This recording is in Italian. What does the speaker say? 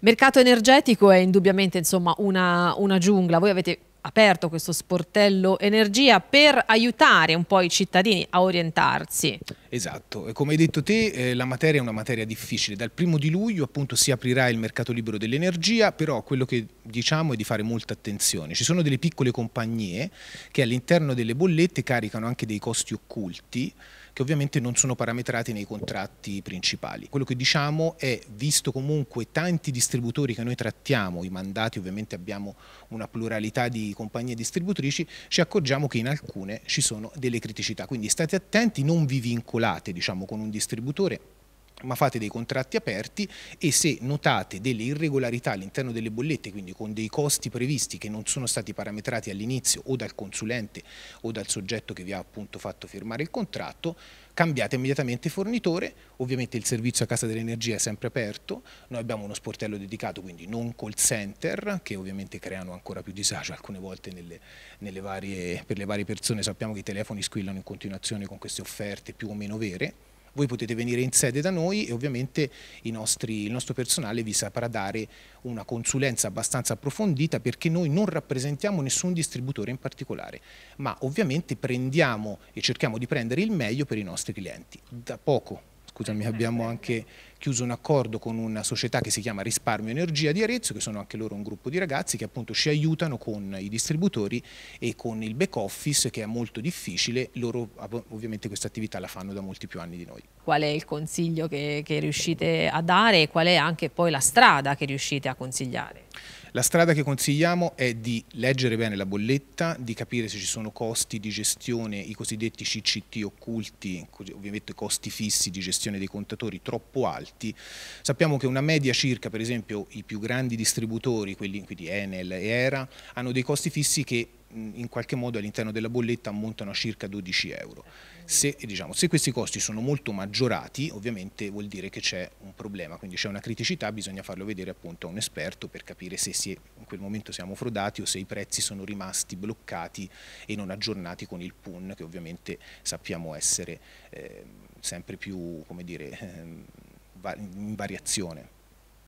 mercato energetico è indubbiamente insomma, una, una giungla. Voi avete aperto questo sportello energia per aiutare un po' i cittadini a orientarsi. Esatto, come hai detto te eh, la materia è una materia difficile, dal primo di luglio appunto si aprirà il mercato libero dell'energia, però quello che diciamo è di fare molta attenzione, ci sono delle piccole compagnie che all'interno delle bollette caricano anche dei costi occulti che ovviamente non sono parametrati nei contratti principali. Quello che diciamo è, visto comunque tanti distributori che noi trattiamo, i mandati ovviamente abbiamo una pluralità di compagnie distributrici, ci accorgiamo che in alcune ci sono delle criticità, quindi state attenti, non vi vincolate vincolate diciamo, con un distributore ma fate dei contratti aperti e se notate delle irregolarità all'interno delle bollette, quindi con dei costi previsti che non sono stati parametrati all'inizio o dal consulente o dal soggetto che vi ha appunto fatto firmare il contratto, cambiate immediatamente fornitore, ovviamente il servizio a casa dell'energia è sempre aperto, noi abbiamo uno sportello dedicato, quindi non call center, che ovviamente creano ancora più disagio alcune volte nelle, nelle varie, per le varie persone, sappiamo che i telefoni squillano in continuazione con queste offerte più o meno vere, voi potete venire in sede da noi e ovviamente nostri, il nostro personale vi saprà dare una consulenza abbastanza approfondita perché noi non rappresentiamo nessun distributore in particolare, ma ovviamente prendiamo e cerchiamo di prendere il meglio per i nostri clienti. Da poco, scusami, abbiamo anche chiuso un accordo con una società che si chiama Risparmio Energia di Arezzo, che sono anche loro un gruppo di ragazzi che appunto ci aiutano con i distributori e con il back office che è molto difficile, loro ovviamente questa attività la fanno da molti più anni di noi. Qual è il consiglio che, che riuscite a dare e qual è anche poi la strada che riuscite a consigliare? La strada che consigliamo è di leggere bene la bolletta, di capire se ci sono costi di gestione, i cosiddetti CCT occulti, ovviamente costi fissi di gestione dei contatori troppo alti alti. Sappiamo che una media circa, per esempio, i più grandi distributori, quelli quindi Enel e Era, hanno dei costi fissi che in qualche modo all'interno della bolletta ammontano a circa 12 euro. Se, diciamo, se, questi costi sono molto maggiorati ovviamente vuol dire che c'è un problema, quindi c'è una criticità, bisogna farlo vedere appunto a un esperto per capire se è, in quel momento siamo frodati o se i prezzi sono rimasti bloccati e non aggiornati con il PUN che ovviamente sappiamo essere eh, sempre più, come dire, eh, in variazione.